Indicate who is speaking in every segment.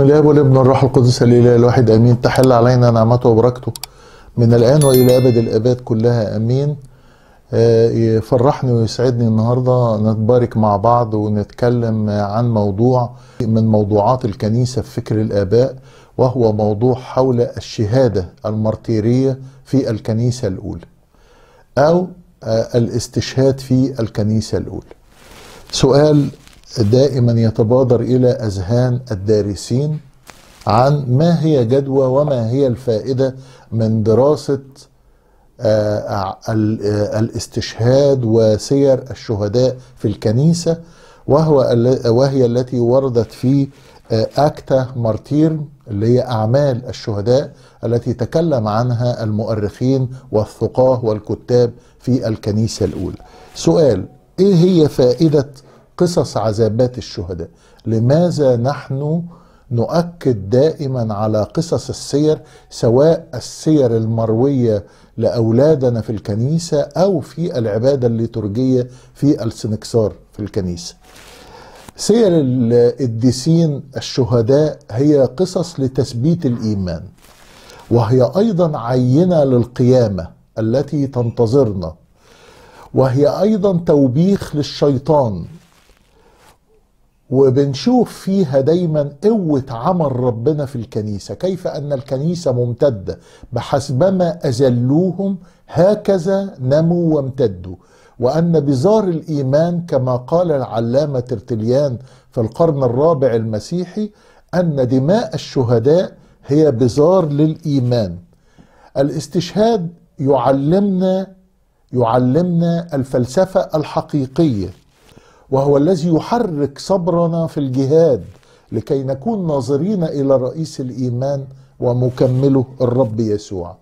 Speaker 1: بسم الله والابن الروح القدس الاله الواحد امين تحل علينا نعمته وبركته من الان والى ابد الاباد كلها امين آه، يفرحني ويسعدني النهارده نتبارك مع بعض ونتكلم عن موضوع من موضوعات الكنيسه في فكر الاباء وهو موضوع حول الشهاده المارتيريه في الكنيسه الاولى او آه، الاستشهاد في الكنيسه الاولى سؤال دائما يتبادر الى اذهان الدارسين عن ما هي جدوى وما هي الفائده من دراسه آه، آه، الاستشهاد وسير الشهداء في الكنيسه وهو وهي التي وردت في آه، اكتا مارتير اللي هي اعمال الشهداء التي تكلم عنها المؤرخين والثقاه والكتاب في الكنيسه الاولى. سؤال ايه هي فائده قصص عذابات الشهداء لماذا نحن نؤكد دائما على قصص السير سواء السير المرويه لاولادنا في الكنيسه او في العباده الليتورجيه في السنكسار في الكنيسه. سير القديسين الشهداء هي قصص لتثبيت الايمان وهي ايضا عينه للقيامه التي تنتظرنا وهي ايضا توبيخ للشيطان وبنشوف فيها دايما قوة عمل ربنا في الكنيسة كيف أن الكنيسة ممتدة بحسبما أزلوهم هكذا نموا وامتدوا وأن بزار الإيمان كما قال العلامة ترتليان في القرن الرابع المسيحي أن دماء الشهداء هي بزار للإيمان الاستشهاد يعلمنا يعلمنا الفلسفة الحقيقية وهو الذي يحرك صبرنا في الجهاد لكي نكون ناظرين الى رئيس الايمان ومكمله الرب يسوع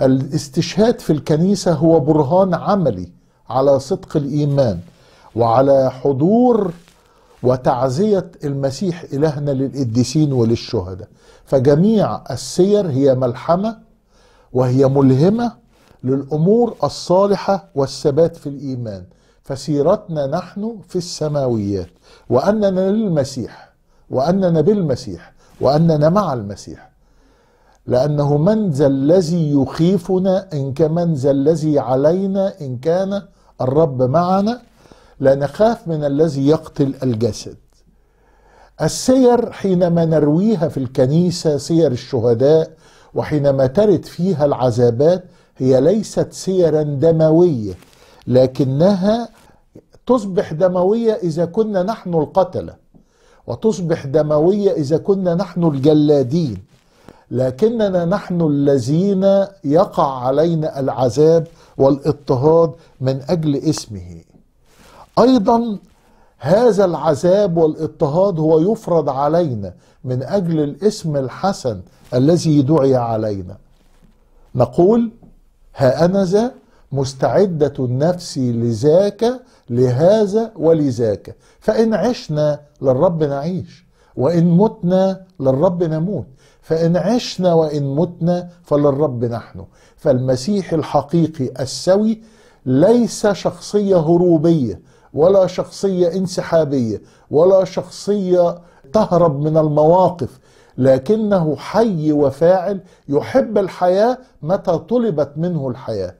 Speaker 1: الاستشهاد في الكنيسه هو برهان عملي على صدق الايمان وعلى حضور وتعزيه المسيح الهنا للقديسين وللشهداء فجميع السير هي ملحمه وهي ملهمه للامور الصالحه والثبات في الايمان فسيرتنا نحن في السماويات وأننا للمسيح وأننا بالمسيح وأننا مع المسيح لأنه من ذا الذي يخيفنا إن كمن ذا الذي علينا إن كان الرب معنا لا نخاف من الذي يقتل الجسد السير حينما نرويها في الكنيسة سير الشهداء وحينما ترد فيها العذابات هي ليست سيرا دموية لكنها تصبح دموية إذا كنا نحن القتلة وتصبح دموية إذا كنا نحن الجلادين لكننا نحن الذين يقع علينا العذاب والاضطهاد من أجل اسمه أيضا هذا العذاب والاضطهاد هو يفرض علينا من أجل الاسم الحسن الذي دعي علينا نقول ها أنا ذا مستعدة النفس لذاك لهذا ولذاك فإن عشنا للرب نعيش وإن متنا للرب نموت فإن عشنا وإن متنا فللرب نحن فالمسيح الحقيقي السوي ليس شخصية هروبية ولا شخصية انسحابية ولا شخصية تهرب من المواقف لكنه حي وفاعل يحب الحياة متى طلبت منه الحياة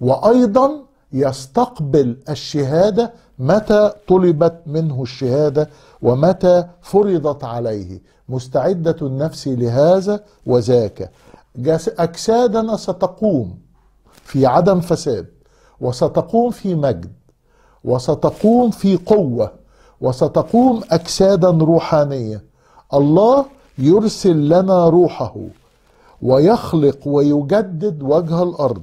Speaker 1: وايضا يستقبل الشهاده متى طلبت منه الشهاده ومتى فرضت عليه مستعده النفس لهذا وذاك اجسادنا ستقوم في عدم فساد وستقوم في مجد وستقوم في قوه وستقوم اجسادا روحانيه الله يرسل لنا روحه ويخلق ويجدد وجه الارض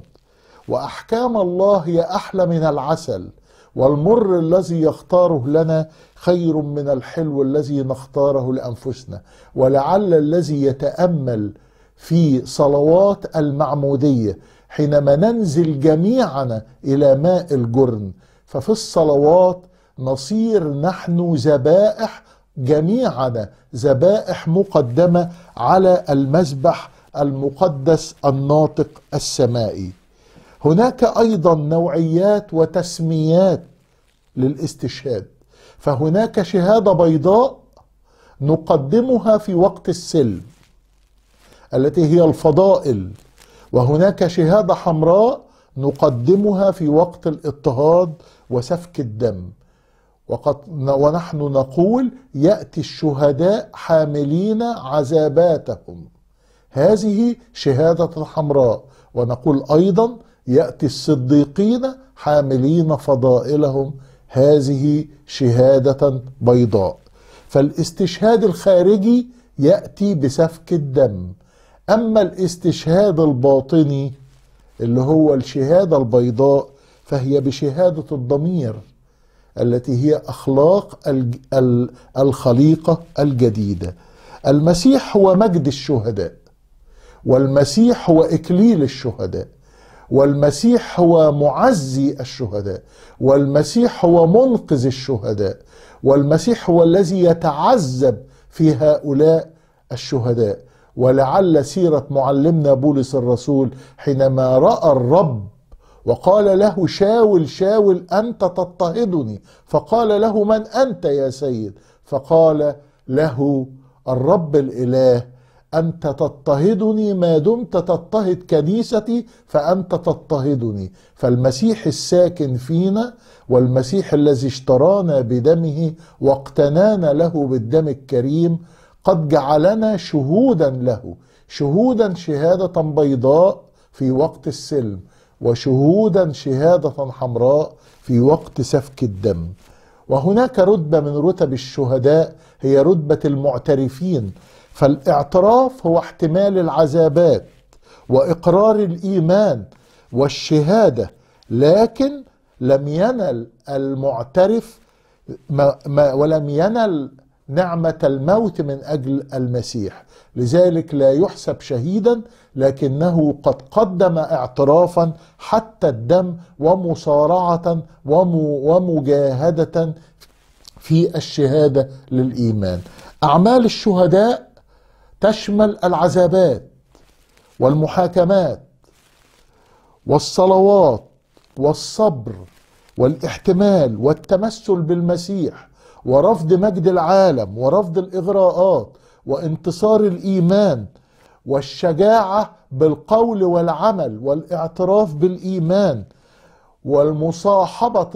Speaker 1: واحكام الله هي احلى من العسل والمر الذي يختاره لنا خير من الحلو الذي نختاره لانفسنا ولعل الذي يتامل في صلوات المعموديه حينما ننزل جميعنا الى ماء الجرن ففي الصلوات نصير نحن ذبائح جميعنا ذبائح مقدمه على المذبح المقدس الناطق السمائي هناك ايضا نوعيات وتسميات للاستشهاد فهناك شهاده بيضاء نقدمها في وقت السلم التي هي الفضائل وهناك شهاده حمراء نقدمها في وقت الاضطهاد وسفك الدم وقد ونحن نقول ياتي الشهداء حاملين عذاباتهم هذه شهاده حمراء ونقول ايضا ياتي الصديقين حاملين فضائلهم هذه شهاده بيضاء فالاستشهاد الخارجي ياتي بسفك الدم اما الاستشهاد الباطني اللي هو الشهاده البيضاء فهي بشهاده الضمير التي هي اخلاق الخليقه الجديده المسيح هو مجد الشهداء والمسيح هو اكليل الشهداء والمسيح هو معزي الشهداء والمسيح هو منقذ الشهداء والمسيح هو الذي يتعذب في هؤلاء الشهداء ولعل سيره معلمنا بولس الرسول حينما راى الرب وقال له شاول شاول انت تضطهدني فقال له من انت يا سيد فقال له الرب الاله أنت تضطهدني ما دمت تضطهد كنيستي فأنت تضطهدني فالمسيح الساكن فينا والمسيح الذي اشترانا بدمه واقتنانا له بالدم الكريم قد جعلنا شهودا له شهودا شهادة بيضاء في وقت السلم وشهودا شهادة حمراء في وقت سفك الدم وهناك رتبة من رتب الشهداء هي رتبة المعترفين فالاعتراف هو احتمال العذابات واقرار الايمان والشهاده لكن لم ينل المعترف ما ما ولم ينل نعمه الموت من اجل المسيح لذلك لا يحسب شهيدا لكنه قد قدم اعترافا حتى الدم ومصارعه ومجاهده في الشهاده للايمان اعمال الشهداء تشمل العذابات والمحاكمات والصلوات والصبر والاحتمال والتمثل بالمسيح ورفض مجد العالم ورفض الاغراءات وانتصار الايمان والشجاعه بالقول والعمل والاعتراف بالايمان والمصاحبه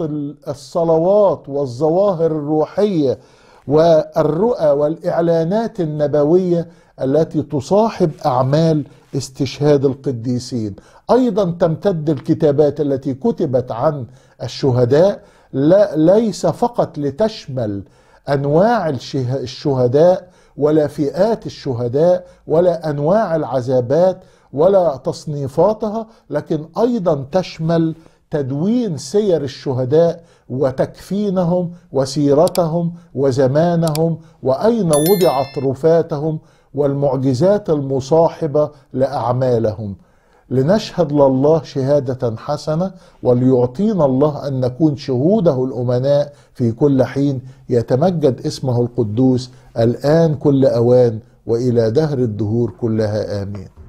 Speaker 1: الصلوات والظواهر الروحيه والرؤى والاعلانات النبويه التي تصاحب اعمال استشهاد القديسين ايضا تمتد الكتابات التي كتبت عن الشهداء لا ليس فقط لتشمل انواع الشهداء ولا فئات الشهداء ولا انواع العذابات ولا تصنيفاتها لكن ايضا تشمل تدوين سير الشهداء وتكفينهم وسيرتهم وزمانهم واين وضعت رفاتهم والمعجزات المصاحبه لاعمالهم لنشهد لله شهاده حسنه وليعطينا الله ان نكون شهوده الامناء في كل حين يتمجد اسمه القدوس الان كل اوان والى دهر الدهور كلها امين